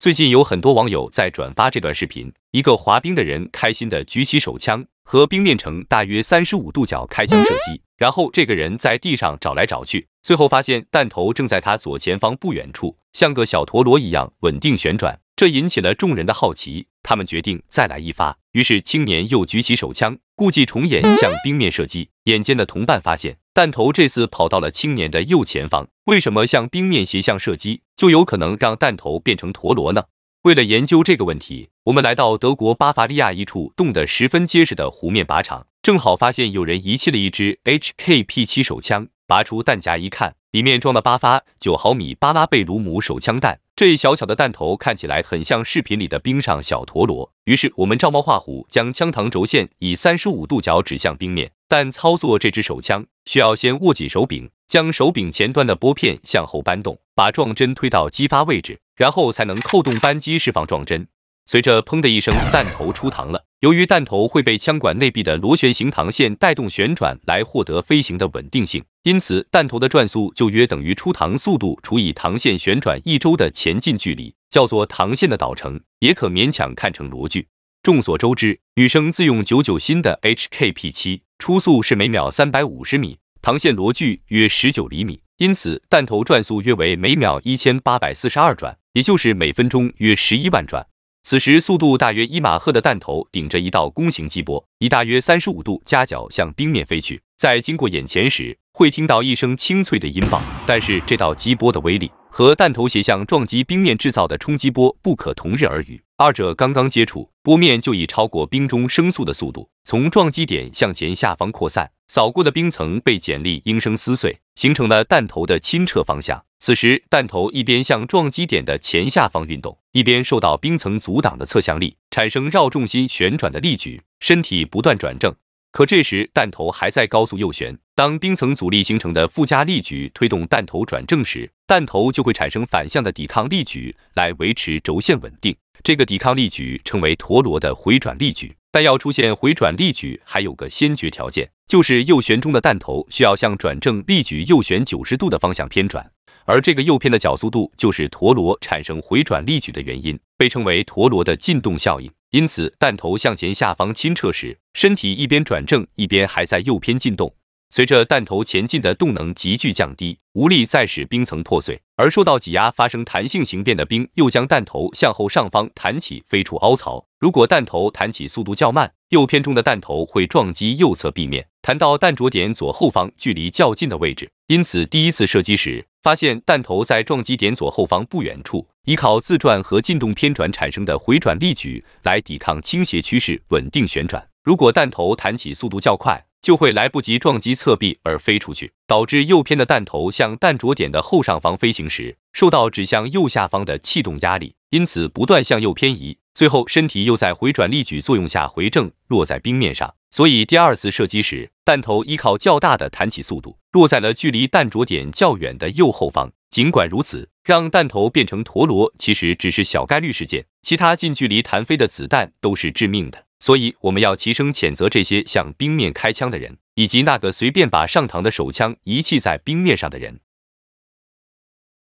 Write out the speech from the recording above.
最近有很多网友在转发这段视频，一个滑冰的人开心地举起手枪，和冰面呈大约三十五度角开枪射击，然后这个人在地上找来找去，最后发现弹头正在他左前方不远处，像个小陀螺一样稳定旋转，这引起了众人的好奇，他们决定再来一发，于是青年又举起手枪，故伎重演向冰面射击，眼尖的同伴发现。弹头这次跑到了青年的右前方，为什么向冰面斜向射击就有可能让弹头变成陀螺呢？为了研究这个问题，我们来到德国巴伐利亚一处冻得十分结实的湖面靶场，正好发现有人遗弃了一支 HK P7 手枪，拔出弹夹一看，里面装了八发九毫米巴拉贝鲁姆手枪弹。这小巧的弹头看起来很像视频里的冰上小陀螺，于是我们照猫画虎，将枪膛轴线以三十五度角指向冰面。但操作这支手枪，需要先握紧手柄，将手柄前端的拨片向后扳动，把撞针推到激发位置，然后才能扣动扳机释放撞针。随着砰的一声，弹头出膛了。由于弹头会被枪管内壁的螺旋形膛线带动旋转来获得飞行的稳定性，因此弹头的转速就约等于出膛速度除以膛线旋转一周的前进距离，叫做膛线的导程，也可勉强看成螺距。众所周知，女生自用九九新的 H K P 七，初速是每秒三百五十米，膛线螺距约十九厘米，因此弹头转速约为每秒一千八百四十二转，也就是每分钟约十一万转。此时，速度大约一马赫的弹头顶着一道弓形激波，以大约三十五度夹角向冰面飞去。在经过眼前时，会听到一声清脆的音爆。但是，这道激波的威力和弹头斜向撞击冰面制造的冲击波不可同日而语。二者刚刚接触，波面就以超过冰中声速的速度从撞击点向前下方扩散，扫过的冰层被剪力应声撕碎。形成了弹头的倾侧方向。此时，弹头一边向撞击点的前下方运动，一边受到冰层阻挡的侧向力，产生绕重心旋转的力矩，身体不断转正。可这时，弹头还在高速右旋。当冰层阻力形成的附加力矩推动弹头转正时，弹头就会产生反向的抵抗力矩来维持轴线稳定。这个抵抗力矩称为陀螺的回转力矩。但要出现回转力矩，还有个先决条件，就是右旋中的弹头需要向转正力矩右旋九十度的方向偏转，而这个右偏的角速度就是陀螺产生回转力矩的原因，被称为陀螺的进动效应。因此，弹头向前下方倾侧时，身体一边转正，一边还在右偏进动。随着弹头前进的动能急剧降低，无力再使冰层破碎，而受到挤压发生弹性形变的冰又将弹头向后上方弹起，飞出凹槽。如果弹头弹起速度较慢，右偏中的弹头会撞击右侧壁面，弹到弹着点左后方距离较近的位置。因此，第一次射击时发现弹头在撞击点左后方不远处，依靠自转和进动偏转产生的回转力矩来抵抗倾斜趋势，稳定旋转。如果弹头弹起速度较快，就会来不及撞击侧壁而飞出去，导致右偏的弹头向弹着点的后上方飞行时，受到指向右下方的气动压力，因此不断向右偏移，最后身体又在回转力矩作用下回正，落在冰面上。所以第二次射击时，弹头依靠较大的弹起速度，落在了距离弹着点较远的右后方。尽管如此。让弹头变成陀螺，其实只是小概率事件。其他近距离弹飞的子弹都是致命的，所以我们要齐声谴责这些向冰面开枪的人，以及那个随便把上膛的手枪遗弃在冰面上的人。